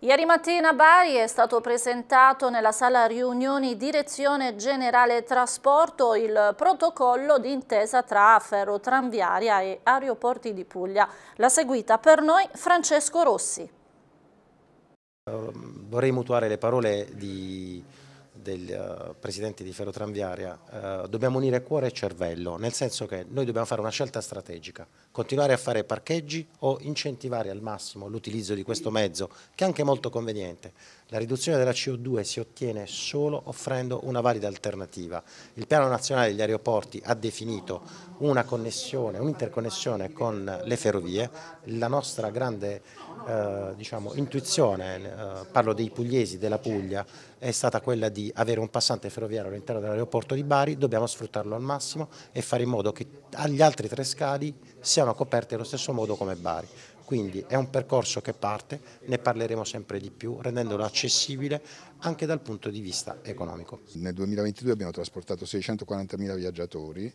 Ieri mattina a Bari è stato presentato nella sala riunioni Direzione Generale Trasporto il protocollo d'intesa tra Ferro Tranviaria e Aeroporti di Puglia. La seguita per noi Francesco Rossi. Ehm, vorrei mutuare le parole di del eh, Presidente di Ferrotranviaria, eh, dobbiamo unire cuore e cervello, nel senso che noi dobbiamo fare una scelta strategica, continuare a fare parcheggi o incentivare al massimo l'utilizzo di questo mezzo, che è anche molto conveniente. La riduzione della CO2 si ottiene solo offrendo una valida alternativa. Il Piano Nazionale degli Aeroporti ha definito una connessione, un'interconnessione con le ferrovie. La nostra grande eh, diciamo, intuizione, eh, parlo dei pugliesi della Puglia, è stata quella di avere un passante ferroviario all'interno dell'aeroporto di Bari, dobbiamo sfruttarlo al massimo e fare in modo che gli altri tre scali siano coperti allo stesso modo come Bari. Quindi è un percorso che parte, ne parleremo sempre di più, rendendolo accessibile anche dal punto di vista economico. Nel 2022 abbiamo trasportato 640.000 viaggiatori,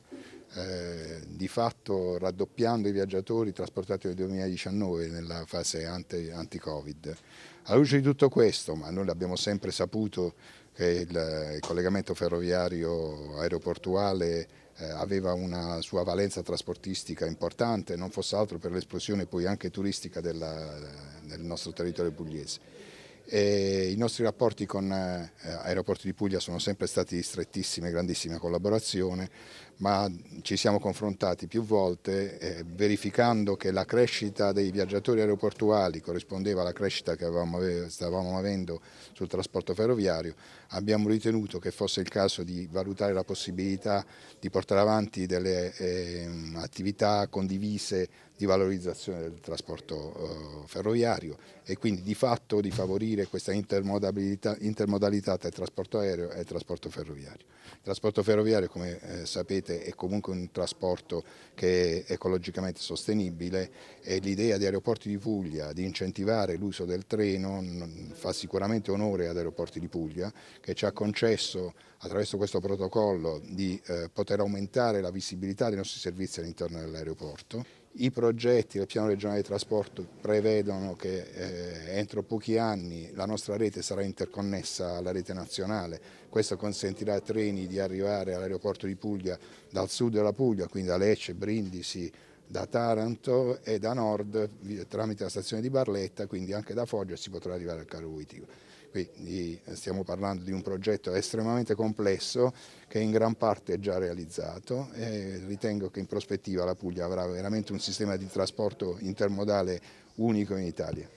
eh, di fatto raddoppiando i viaggiatori trasportati nel 2019 nella fase anti-Covid. Alla luce di tutto questo, ma noi l'abbiamo sempre saputo che il, eh, il collegamento ferroviario aeroportuale eh, aveva una sua valenza trasportistica importante, non fosse altro per l'esplosione poi anche turistica della, del nostro territorio pugliese. E I nostri rapporti con eh, Aeroporti di Puglia sono sempre stati di strettissima e grandissima collaborazione, ma ci siamo confrontati più volte eh, verificando che la crescita dei viaggiatori aeroportuali corrispondeva alla crescita che avevamo, stavamo avendo sul trasporto ferroviario. Abbiamo ritenuto che fosse il caso di valutare la possibilità di portare avanti delle eh, attività condivise di valorizzazione del trasporto eh, ferroviario e quindi di fatto di favorire favorire questa intermodalità, intermodalità tra trasporto aereo e il trasporto ferroviario. Il trasporto ferroviario, come eh, sapete, è comunque un trasporto che è ecologicamente sostenibile e l'idea di aeroporti di Puglia di incentivare l'uso del treno fa sicuramente onore ad aeroporti di Puglia che ci ha concesso attraverso questo protocollo di eh, poter aumentare la visibilità dei nostri servizi all'interno dell'aeroporto. I progetti del piano regionale di trasporto prevedono che eh, entro pochi anni la nostra rete sarà interconnessa alla rete nazionale, questo consentirà a treni di arrivare all'aeroporto di Puglia dal sud della Puglia, quindi da Lecce, Brindisi, da Taranto e da nord tramite la stazione di Barletta, quindi anche da Foggia si potrà arrivare al carro Uitico. Quindi eh, stiamo parlando di un progetto estremamente complesso che in gran parte è già realizzato e ritengo che in prospettiva la Puglia avrà veramente un sistema di trasporto intermodale unico in Italia.